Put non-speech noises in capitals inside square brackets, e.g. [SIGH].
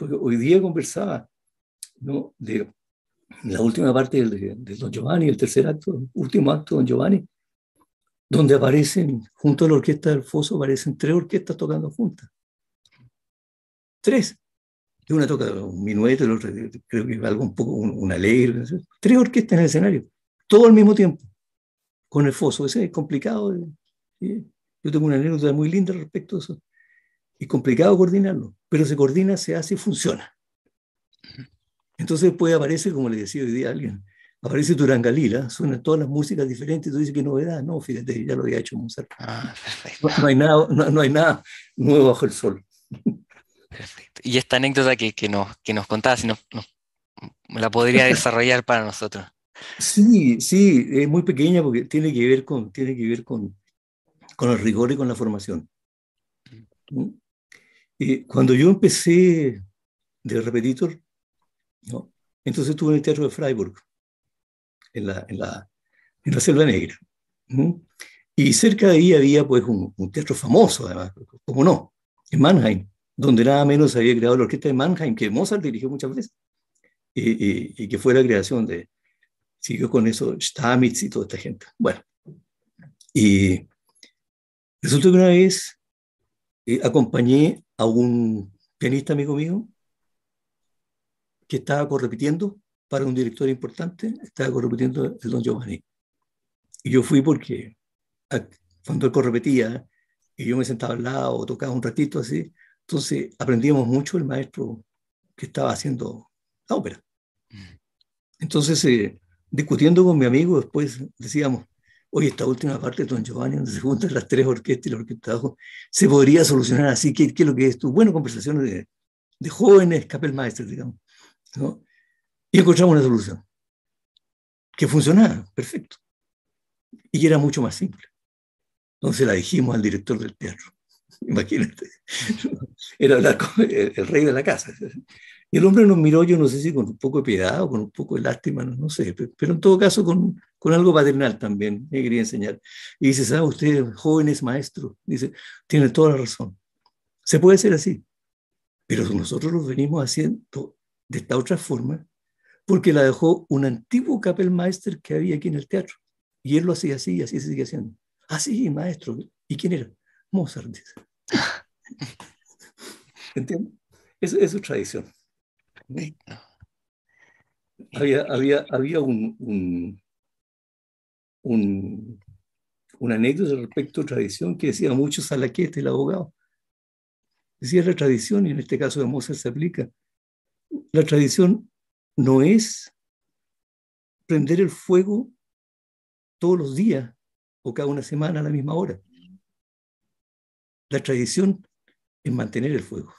porque hoy día conversaba de la última parte de Don Giovanni, el tercer acto, último acto Don Giovanni, donde aparecen, junto a la orquesta del Foso, aparecen tres orquestas tocando juntas. Tres. De una toca un minueto, creo que algo un poco, una ley, alegre. Tres orquestas en el escenario, todo al mismo tiempo, con el Foso. Ese es complicado. Yo tengo una anécdota muy linda respecto a eso es complicado coordinarlo, pero se coordina, se hace y funciona. Entonces puede aparecer, como le decía hoy día a alguien, aparece Turangalila, suenan todas las músicas diferentes, tú dices, qué novedad, no, fíjate, ya lo había hecho Mozart. Ah, no, hay nada, no, hay nada nuevo bajo el sol. Y esta anécdota que, que nos, que nos contaba, si no la podría desarrollar para nosotros. Sí, sí, es muy pequeña porque tiene que ver con, tiene que ver con, con el rigor y con la formación. Mm. ¿Mm? Eh, cuando yo empecé de repetitor, ¿no? entonces estuve en el Teatro de Freiburg, en la, en la, en la Selva Negra. Y cerca de ahí había pues un, teatro famoso, además, como no, en Mannheim, donde nada menos había creado la orquesta de Mannheim, que Mozart dirigió muchas veces, y, que fue la creación de, siguió con eso, Stamitz y toda esta gente. Bueno, y resulta que una vez eh, acompañé a un pianista amigo mío que estaba correpitiendo para un director importante, estaba correpitiendo el Don Giovanni. Y yo fui porque cuando él correpetía y yo me sentaba al lado, tocaba un ratito así, entonces aprendíamos mucho el maestro que estaba haciendo la ópera. Mm. Entonces, eh, discutiendo con mi amigo, después decíamos, Hoy esta última parte de Don Giovanni, donde se juntan las tres orquestas y orquesta orquestado, se podría solucionar así. ¿Qué, es lo que es tú? Bueno, conversaciones de, de jóvenes maestros, digamos. Y encontramos una solución que funcionaba, perfecto. Y era mucho más simple. Entonces la dijimos al director del teatro. [LAUGHS] Imagínate. Era hablar con el rey de la casa. Y el hombre nos miró, yo no sé si con un poco de piedad o con un poco de lástima, no, sé, pero en todo caso con, con algo paternal también, me eh, quería enseñar. Y dice, ¿saben ustedes, jóvenes maestro? Dice, tiene toda la razón. Se puede ser así, pero nosotros lo venimos haciendo de esta otra forma porque la dejó un antiguo maestro que había aquí en el teatro. Y él lo hacía así y así se sigue haciendo. Así, ah, maestro. ¿Y quién era? Mozart, dice. [LAUGHS] ¿Entiendes? Es es su tradición. Eh, había, había, un, un, anécdota respecto a tradición que decía mucho Salaquete, este el abogado. Decía la tradición, y en este caso de Mozart se aplica, la tradición no es prender el fuego todos los días o cada una semana a la misma hora. La tradición es mantener el fuego.